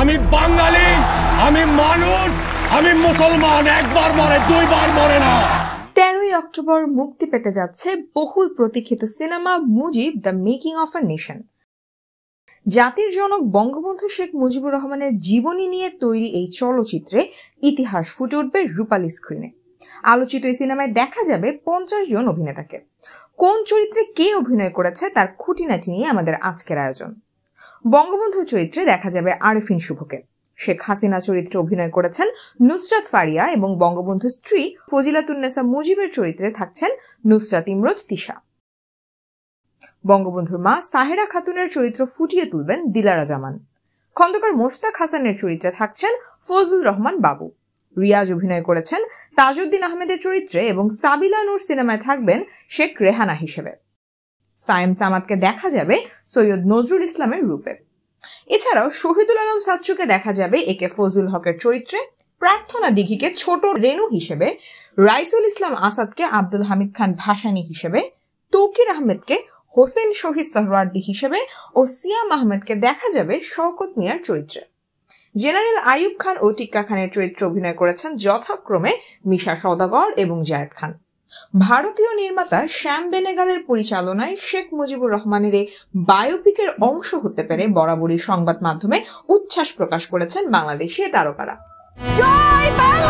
আমি বাঙালি আমি মানুষ আমি মুসলমান একবার মরে দুইবার মরে না তেরোই অক্টোবর মুক্তি পেতে যাচ্ছে বহুল প্রতীক্ষিত cinema Mujib the making of a nation জাতির জনক বঙ্গবন্ধু শেখ মুজিবুর রহমানের জীবনী নিয়ে তৈরি এই চলচ্চিত্রে ইতিহাস ফুটে উঠবে রূপালি স্ক্রিনে আলোচিত এই সিনেমায় দেখা যাবে পঞ্চাশ জন অভিনেতাকে কোন চরিত্রে কে অভিনয় করেছে তার খুঁটিনাটি নিয়ে আমাদের আজকের আয়োজন বঙ্গবন্ধু চরিত্রে দেখা যাবে আরেফিন শুভকে শেখ হাসিনা চরিত্রে অভিনয় করেছেন নুসরাত ফারিয়া এবং বঙ্গবন্ধু স্ত্রী ফজিলাতুন্নেসা মুজিবের চরিত্রে থাকছেন নুসরাত ইমরোজ তিশা বঙ্গবন্ধুর মা সাহেরা খাতুনের চরিত্র ফুটিয়ে তুলবেন দিলারা জামান খন্দকার মোস্তাক হাসানের চরিত্রে থাকছেন ফজলুর রহমান বাবু রিয়াজ অভিনয় করেছেন তাজউদ্দিন আহমেদের চরিত্রে এবং সাবিলা নূর সিনেমায় থাকবেন শেখ রেহানা হিসেবে সায়েম সামাদকে দেখা যাবে সৈয়দ নজরুল ইসলামের রূপে এছাড়াও শহীদুল আলম সাচ্চুকে দেখা যাবে একে ফজুল হকের চরিত্রে প্রার্থনা দিঘিকে ছোট রেণু হিসেবে রাইসুল ইসলাম আসাদকে আব্দুল হামিদ খান ভাসানী হিসেবে তৌকির আহমেদকে হোসেন শহীদ সহরার্দি হিসেবে ও সিয়াম আহমেদকে দেখা যাবে শওকত মিয়ার চরিত্রে জেনারেল আয়ুব খান ও টিক্কা খানের চরিত্রে অভিনয় করেছেন যথাক্রমে মিশা সওদাগর এবং জায়েদ খান ভারতীয় নির্মাতা শ্যাম বেনেগালের পরিচালনায় শেখ মুজিবুর রহমানের বায়োপিকের অংশ হতে পেরে বরাবরই সংবাদ মাধ্যমে উচ্ছ্বাস প্রকাশ করেছেন বাংলাদেশের তারকারা জয়